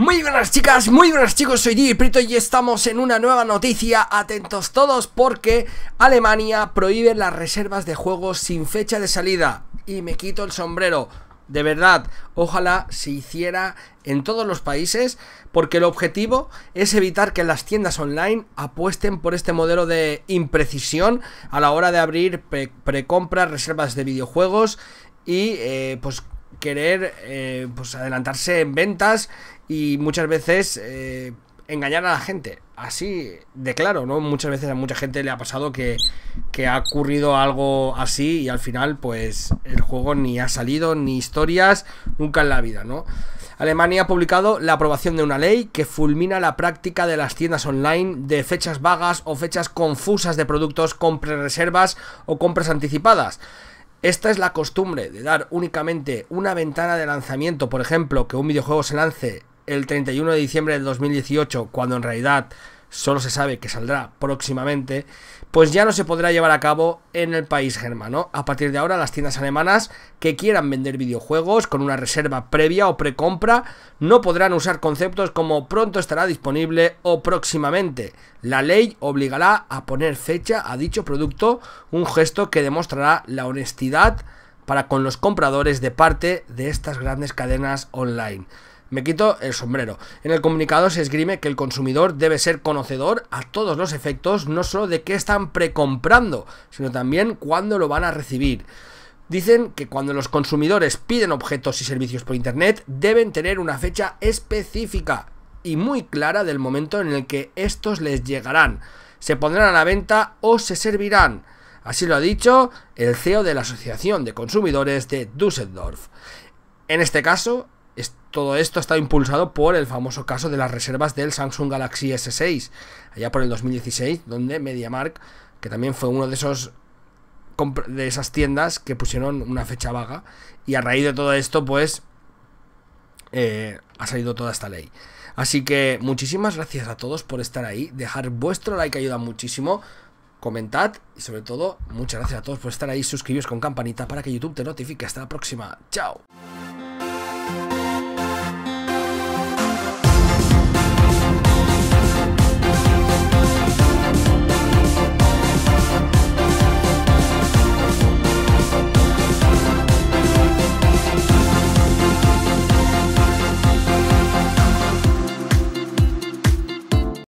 Muy buenas chicas, muy buenas chicos, soy DJ Prito y estamos en una nueva noticia, atentos todos porque Alemania prohíbe las reservas de juegos sin fecha de salida y me quito el sombrero, de verdad, ojalá se hiciera en todos los países, porque el objetivo es evitar que las tiendas online apuesten por este modelo de imprecisión a la hora de abrir precompras, reservas de videojuegos y eh, pues querer eh, pues, adelantarse en ventas y muchas veces eh, engañar a la gente. Así de claro, ¿no? Muchas veces a mucha gente le ha pasado que, ha ocurrido algo así y al final pues el juego ni ha salido ni historias nunca en la vida, ¿no? Alemania ha publicado la aprobación de una ley que fulmina la práctica de las tiendas online de fechas vagas o fechas confusas de productos con reservas o compras anticipadas. Esta es la costumbre de dar únicamente una ventana de lanzamiento, por ejemplo, que un videojuego se lance el 31 de diciembre de 2018, cuando en realidad solo se sabe que saldrá próximamente, pues ya no se podrá llevar a cabo en el país germano. A partir de ahora, las tiendas alemanas que quieran vender videojuegos con una reserva previa o precompra no podrán usar conceptos como pronto estará disponible o próximamente. La ley obligará a poner fecha a dicho producto, un gesto que demostrará la honestidad para con los compradores de parte de estas grandes cadenas online. Me quito el sombrero. En el comunicado se esgrime que el consumidor debe ser conocedor a todos los efectos, no solo de qué están precomprando, sino también cuándo lo van a recibir. Dicen que cuando los consumidores piden objetos y servicios por Internet, deben tener una fecha específica y muy clara del momento en el que estos les llegarán, se pondrán a la venta o se servirán. Así lo ha dicho el CEO de la Asociación de Consumidores de Düsseldorf. En este caso, todo esto ha estado impulsado por el famoso caso de las reservas del Samsung Galaxy S6, allá por el 2016, donde MediaMark, que también fue uno de esos de esas tiendas que pusieron una fecha vaga y a raíz de todo esto pues eh, ha salido toda esta ley. Así que muchísimas gracias a todos por estar ahí, dejar vuestro like ayuda muchísimo, comentad y sobre todo muchas gracias a todos por estar ahí, suscribiros con campanita para que YouTube te notifique. Hasta la próxima, chao.